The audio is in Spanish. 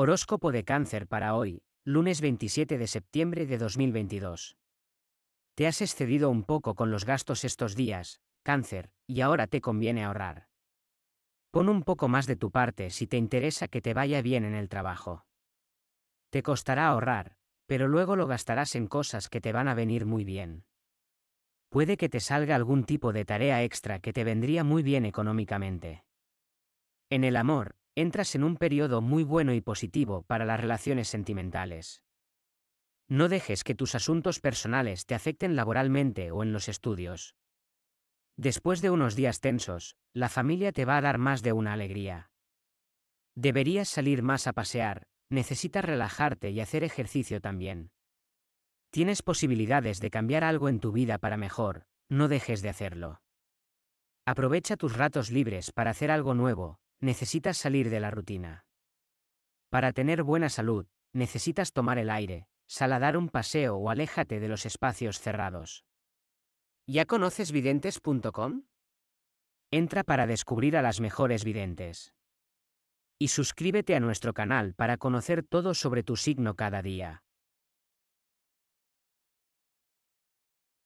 Horóscopo de cáncer para hoy, lunes 27 de septiembre de 2022. Te has excedido un poco con los gastos estos días, cáncer, y ahora te conviene ahorrar. Pon un poco más de tu parte si te interesa que te vaya bien en el trabajo. Te costará ahorrar, pero luego lo gastarás en cosas que te van a venir muy bien. Puede que te salga algún tipo de tarea extra que te vendría muy bien económicamente. En el amor, entras en un periodo muy bueno y positivo para las relaciones sentimentales. No dejes que tus asuntos personales te afecten laboralmente o en los estudios. Después de unos días tensos, la familia te va a dar más de una alegría. Deberías salir más a pasear, necesitas relajarte y hacer ejercicio también. Tienes posibilidades de cambiar algo en tu vida para mejor, no dejes de hacerlo. Aprovecha tus ratos libres para hacer algo nuevo, necesitas salir de la rutina. Para tener buena salud, necesitas tomar el aire, sal un paseo o aléjate de los espacios cerrados. ¿Ya conoces videntes.com? Entra para descubrir a las mejores videntes. Y suscríbete a nuestro canal para conocer todo sobre tu signo cada día.